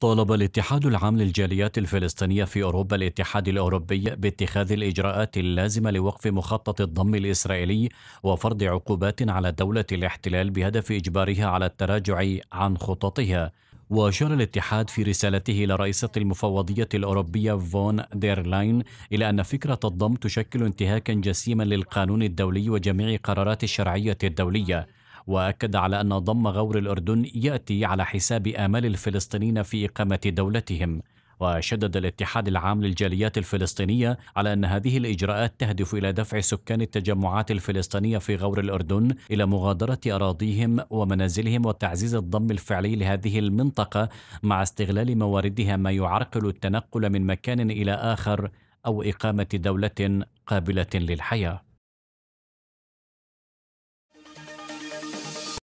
طالب الاتحاد العام للجاليات الفلسطينية في أوروبا الاتحاد الأوروبي باتخاذ الإجراءات اللازمة لوقف مخطط الضم الإسرائيلي وفرض عقوبات على دولة الاحتلال بهدف إجبارها على التراجع عن خططها وأشار الاتحاد في رسالته إلى رئيسة المفوضية الأوروبية فون ديرلاين إلى أن فكرة الضم تشكل انتهاكا جسيما للقانون الدولي وجميع قرارات الشرعية الدولية واكد على ان ضم غور الاردن ياتي على حساب امال الفلسطينيين في اقامه دولتهم وشدد الاتحاد العام للجاليات الفلسطينية على أن هذه الإجراءات تهدف إلى دفع سكان التجمعات الفلسطينية في غور الأردن إلى مغادرة أراضيهم ومنازلهم وتعزيز الضم الفعلي لهذه المنطقة مع استغلال مواردها ما يعرقل التنقل من مكان إلى آخر أو إقامة دولة قابلة للحياة